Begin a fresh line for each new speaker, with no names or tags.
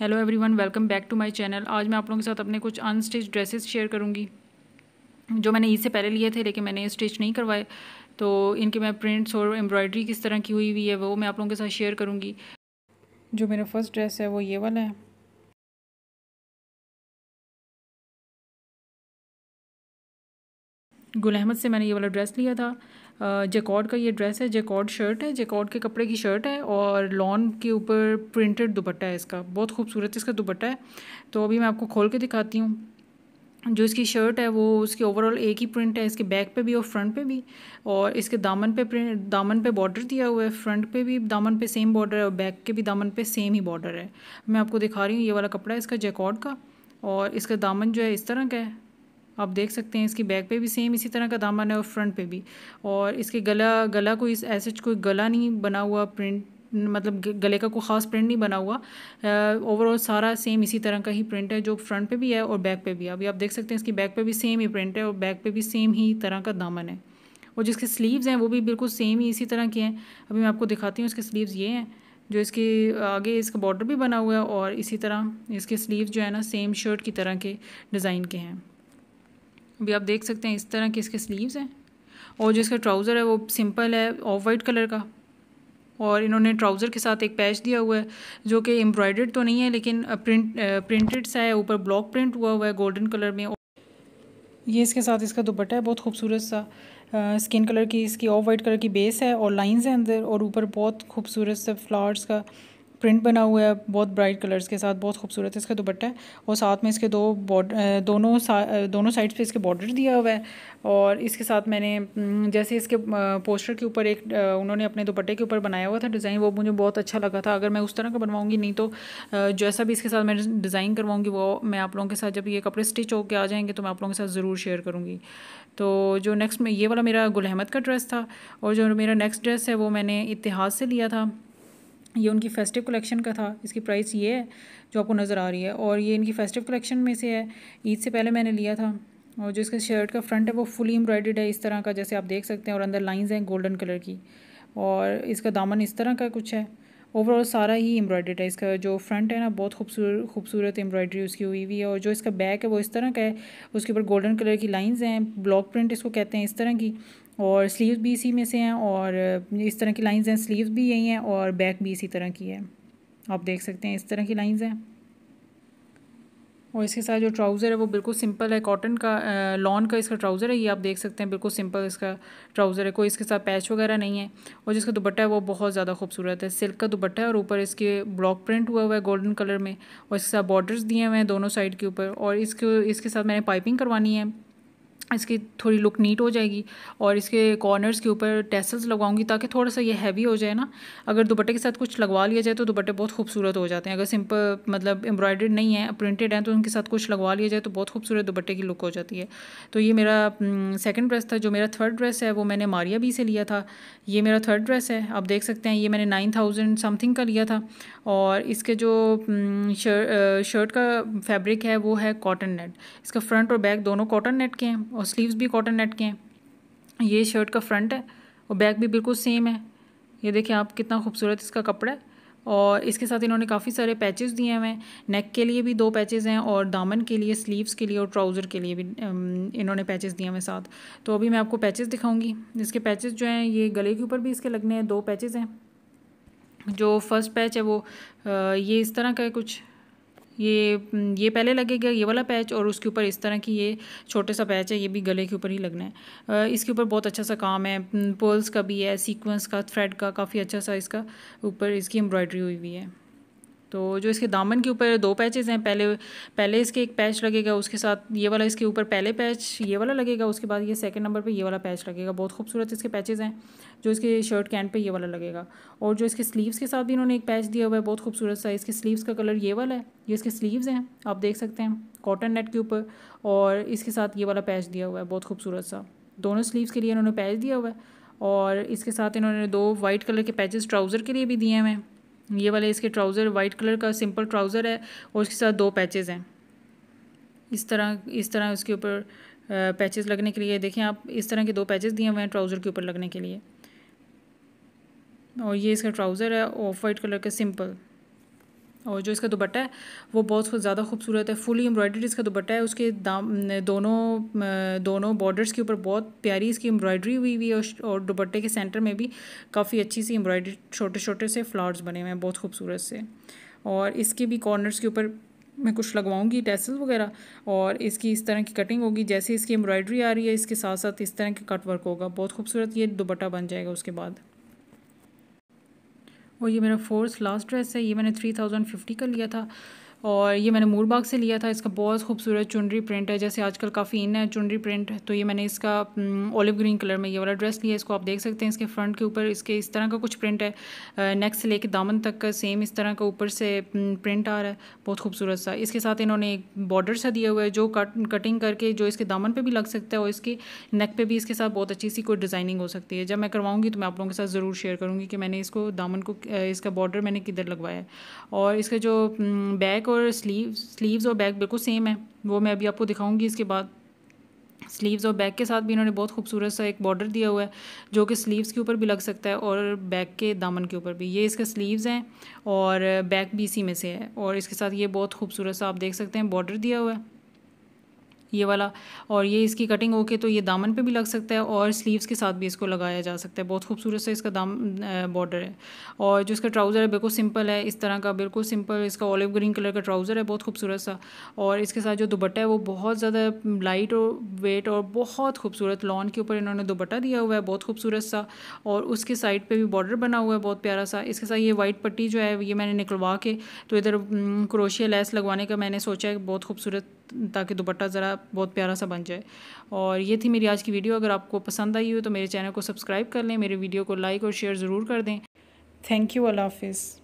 hello everyone welcome back to my channel आज मैं आप लोगों के साथ अपने कुछ अनस्टिच ड्रेसेस शेयर करूँगी जो मैंने ईद से पहले लिए थे लेकिन मैंने स्टिच नहीं करवाए तो इनके मैं प्रिंट्स और एम्ब्रॉयडरी किस तरह की हुई हुई है वो मैं आप लोगों के साथ शेयर करूँगी जो मेरा फर्स्ट ड्रेस है वो ये वाला है गुल अहमद से मैंने ये वाला ड्रेस लिया था जेकॉड का ये ड्रेस है जेकॉड शर्ट है जेकॉड के कपड़े की शर्ट है और लॉन के ऊपर प्रिंटेड दुपट्टा है इसका बहुत खूबसूरत इसका दुपट्टा है तो अभी मैं आपको खोल के दिखाती हूँ जो इसकी शर्ट है वो उसके ओवरऑल एक ही प्रिंट है इसके बैक पे भी और फ्रंट पे भी और इसके दामन पे प्रिंट दामन पे बॉर्डर दिया हुआ है फ्रंट पे भी दामन पे सेम बॉर्डर है और बैक के भी दामन पे सेम ही बॉर्डर है मैं आपको दिखा रही हूँ ये वाला कपड़ा है इसका जैकॉर्ड का और इसका दामन जो है इस तरह का है आप देख सकते हैं इसकी बैक पे भी सेम इसी तरह का दामन है और फ्रंट पे भी और इसके गला गला कोई ऐसे कोई गला नहीं बना हुआ प्रिंट मतलब गले का कोई ख़ास प्रिंट नहीं बना हुआ ओवरऑल सारा सेम इसी तरह का ही प्रिंट है जो फ्रंट पे भी है और बैक पे भी अभी आप देख सकते हैं इसकी बैक पे भी सेम ही प्रिंट है और बैक पे भी सेम ही तरह का दामन है और जिसके स्लीव्स हैं वो भी बिल्कुल सेम ही इसी तरह के हैं अभी मैं आपको दिखाती हूँ इसके स्लीव्स ये हैं जो इसके आगे इसका बॉर्डर भी बना हुआ है और इसी तरह इसके स्लीव जो है ना सेम शर्ट की तरह के डिज़ाइन के हैं अभी आप देख सकते हैं इस तरह के इसके स्लीव्स हैं और जो इसका ट्राउज़र है वो सिंपल है ऑफ वाइट कलर का और इन्होंने ट्राउज़र के साथ एक पैच दिया हुआ है जो कि एम्ब्रॉयडर्ड तो नहीं है लेकिन प्रिंट प्रिंटेड सा है ऊपर ब्लॉक प्रिंट हुआ हुआ है गोल्डन कलर में ये इसके साथ इसका दुपट्टा है बहुत खूबसूरत सा आ, स्किन कलर की इसकी ऑफ वाइट कलर की बेस है और लाइंस है अंदर और ऊपर बहुत खूबसूरत सा फ्लावर्स का प्रिंट बना हुआ है बहुत ब्राइट कलर्स के साथ बहुत खूबसूरत इसका दुपट्टा है और साथ में इसके दो बॉर्डर दोनों सा, दोनों साइड्स पे इसके बॉर्डर दिया हुआ है और इसके साथ मैंने जैसे इसके पोस्टर के ऊपर एक उन्होंने अपने दुपट्टे के ऊपर बनाया हुआ था डिज़ाइन वो मुझे बहुत अच्छा लगा था अगर मैं उस तरह का बनवाऊँगी नहीं तो जैसा भी इसके साथ मैं डिज़ाइन करवाऊँगी वो मैं आप लोगों के साथ जब ये कपड़े स्टिच होकर आ जाएंगे तो मैं आप लोगों के साथ ज़रूर शेयर करूँगी तो जो नेक्स्ट में ये वाला मेरा गुल अहमद का ड्रेस था और जो मेरा नेक्स्ट ड्रेस है वो मैंने इतिहास से लिया था ये उनकी फेस्टिव कलेक्शन का था इसकी प्राइस ये है जो आपको नज़र आ रही है और ये इनकी फेस्टिव कलेक्शन में से है ईद से पहले मैंने लिया था और जो इसके शर्ट का फ्रंट है वो फुली एम्ब्रॉयडेड है इस तरह का जैसे आप देख सकते हैं और अंदर लाइंस हैं गोल्डन कलर की और इसका दामन इस तरह का कुछ है ओवरऑल सारा ही एम्ब्रॉयडरी है इसका जो फ्रंट है ना बहुत खूबसूरत खूबसूरत एम्ब्रॉयडरी उसकी हुई हुई है और जो इसका बैक है वो इस तरह का है उसके ऊपर गोल्डन कलर की लाइंस हैं ब्लॉक प्रिंट इसको कहते हैं इस तरह की और स्लीव्स भी इसी में से हैं और इस तरह की लाइंस हैं स्लीव्स भी यही हैं और बैक भी इसी तरह की है आप देख सकते हैं इस तरह की लाइंस हैं और इसके साथ जो ट्राउज़र है वो बिल्कुल सिंपल है कॉटन का लॉन का इसका ट्राउज़र है ये आप देख सकते हैं बिल्कुल सिंपल इसका ट्राउज़र है कोई इसके साथ पैच वगैरह नहीं है और जिसका दुपट्टा है वो बहुत ज़्यादा खूबसूरत है सिल्क का दुपट्टा है और ऊपर इसके ब्लॉक प्रिंट हुआ हुआ है गोल्डन कलर में और इसके साथ बॉर्डर्स दिए हुए हैं दोनों साइड के ऊपर और इसके इसके साथ मैंने पाइपिंग करवानी है इसकी थोड़ी लुक नीट हो जाएगी और इसके कॉर्नर्स के ऊपर टेसल्स लगवाऊंगी ताकि थोड़ा सा ये हैवी हो जाए ना अगर दुपट्टे के साथ कुछ लगवा लिया जाए तो दुपट्टे बहुत खूबसूरत हो जाते हैं अगर सिंपल मतलब एम्ब्रॉयड्रेड नहीं है प्रिंटेड हैं तो उनके साथ कुछ लगवा लिया जाए तो बहुत खूबसूरत दुपट्टे की लुक हो जाती है तो ये मेरा सेकेंड ड्रेस था जो मेरा थर्ड ड्रेस है वो मैंने मारिया बी से लिया था ये मेरा थर्ड ड्रेस है आप देख सकते हैं ये मैंने नाइन थाउजेंड समथिंग का लिया था और इसके जो शर्ट का फैब्रिक है वो है कॉटन नेट इसका फ्रंट और बैक दोनों कॉटन नेट के हैं और स्लीव्स भी कॉटन नेट के हैं ये शर्ट का फ्रंट है और बैक भी बिल्कुल सेम है ये देखिए आप कितना खूबसूरत इसका कपड़ा है और इसके साथ इन्होंने काफ़ी सारे पैचेस दिए हुए हैं नेक के लिए भी दो पैचेस हैं और दामन के लिए स्लीव्स के लिए और ट्राउज़र के लिए भी इन्होंने पैचेस दिए हुए हैं साथ तो अभी मैं आपको पैचेस दिखाऊंगी इसके पैचेस जो हैं ये गले के ऊपर भी इसके लगने हैं दो पैचेस हैं जो फर्स्ट पैच है वो ये इस तरह का है कुछ ये ये पहले लगेगा ये वाला पैच और उसके ऊपर इस तरह की ये छोटे सा पैच है ये भी गले के ऊपर ही लगना है इसके ऊपर बहुत अच्छा सा काम है पर्ल्स का भी है सीक्वेंस का थ्रेड का काफ़ी अच्छा सा इसका ऊपर इसकी एम्ब्रॉयडरी हुई हुई है तो जो इसके दामन के ऊपर दो पैचेज़ हैं पहले पहले इसके एक पैच लगेगा उसके साथ ये वाला इसके ऊपर पहले पैच ये वाला लगेगा उसके बाद ये सेकंड नंबर पे ये वाला पैच लगेगा बहुत खूबसूरत इसके पैचेज़ हैं जो इसके शर्ट कैंड पे ये वाला लगेगा और जो इसके स्लीव्स के साथ भी इन्होंने एक पैच दिया हुआ है बहुत खूबसूरत सा इसके स्लीवस का कलर ये वाला है ये इसके स्लीवस हैं आप देख सकते हैं कॉटन नेट के ऊपर और इसके साथ ये वाला पैच दिया हुआ है बहुत खूबसूरत सा दोनों स्लीवस के लिए इन्होंने पैच दिया हुआ है और इसके साथ इन्होंने दो वाइट कलर के पैचेज़ ट्राउज़र के लिए भी दिए हुए हैं ये वाले इसके ट्राउज़र वाइट कलर का सिंपल ट्राउज़र है और उसके साथ दो पैचेज़ हैं इस तरह इस तरह उसके ऊपर पैचेज़ लगने के लिए देखें आप इस तरह के दो पैचेज दिए हुए हैं ट्राउज़र के ऊपर लगने के लिए और ये इसका ट्राउज़र है ऑफ वाइट कलर का सिंपल और जो इसका दुपट्टा है वो बहुत ज़्यादा खूबसूरत है फुली एम्ब्रॉयडरी इसका दुपट्टा है उसके दाम दोनों दोनों बॉर्डर्स के ऊपर बहुत प्यारी इसकी एम्ब्रॉयडरी हुई हुई है और दुपट्टे के सेंटर में भी काफ़ी अच्छी सी एम्ब्रॉयडरी छोटे छोटे से फ्लावर्स बने हुए हैं बहुत खूबसूरत से और इसके भी कॉर्नर्स के ऊपर मैं कुछ लगवाऊंगी टेसल वगैरह और इसकी इस तरह की कटिंग होगी जैसे इसकी एम्ब्रॉयडरी आ रही है इसके साथ साथ इस तरह के कट वर्क होगा बहुत खूबसूरत ये दुपट्टा बन जाएगा उसके बाद और ये मेरा फोर्थ लास्ट ड्रेस है ये मैंने थ्री थाउजेंड फिफ्टी का लिया था और ये मैंने मूड बाग से लिया था इसका बहुत खूबसूरत चुनरी प्रिंट है जैसे आजकल काफ़ी इन है चुनरी प्रिंट तो ये मैंने इसका ओलिव ग्रीन कलर में ये वाला ड्रेस लिया इसको आप देख सकते हैं इसके फ्रंट के ऊपर इसके इस तरह का कुछ प्रिंट है नेक से लेके दामन तक का सेम इस तरह का ऊपर से प्रिंट आ रहा है बहुत खूबसूरत सा इसके साथ इन्होंने एक बॉर्डर सा दिया हुआ है जो कट कटिंग करके जो इसके दामन पर भी लग सकता है और इसके नेक पर भी इसके साथ बहुत अच्छी सी कोई डिज़ाइनिंग हो सकती है जब मैं करवाऊँगी तो मैं आप लोगों के साथ ज़रूर शेयर करूँगी कि मैंने इसको दामन को इसका बॉर्डर मैंने किधर लगवाया है और इसका जो बैक और स्लीव स्लीव्स और बैक बिल्कुल सेम है वो मैं अभी आपको दिखाऊंगी इसके बाद स्लीव्स और बैक के साथ भी इन्होंने बहुत खूबसूरत सा एक बॉर्डर दिया हुआ है जो कि स्लीव्स के ऊपर भी लग सकता है और बैक के दामन के ऊपर भी ये इसके स्लीव्स हैं और बैक भी इसी में से है और इसके साथ ये बहुत खूबसूरत सा आप देख सकते हैं बॉर्डर दिया हुआ है ये वाला और ये इसकी कटिंग होके तो ये दामन पे भी लग सकता है और स्लीव्स के साथ भी इसको लगाया जा सकता है बहुत खूबसूरत सा इसका दाम बॉर्डर है और जो इसका ट्राउज़र है बिल्कुल सिंपल है इस तरह का बिल्कुल सिंपल इसका ऑलिव ग्रीन कलर का ट्राउज़र है बहुत खूबसूरत सा और इसके साथ जो दुपट्टा है वो बहुत ज़्यादा लाइट और वेट और बहुत खूबसूरत लॉन के ऊपर इन्होंने दुपट्टा दिया हुआ है बहुत खूबसूरत सा और उसके साइड पर भी बॉर्डर बना हुआ है बहुत प्यारा सा इसके साथ ये वाइट पट्टी जो है ये मैंने निकलवा के तो इधर क्रोशिया लेस लगवाने का मैंने सोचा है बहुत खूबसूरत ताकि दुपट्टा ज़रा बहुत प्यारा सा बन जाए और ये थी मेरी आज की वीडियो अगर आपको पसंद आई हो तो मेरे चैनल को सब्सक्राइब कर लें मेरे वीडियो को लाइक और शेयर ज़रूर कर दें थैंक यू अल्लाह हाफिज़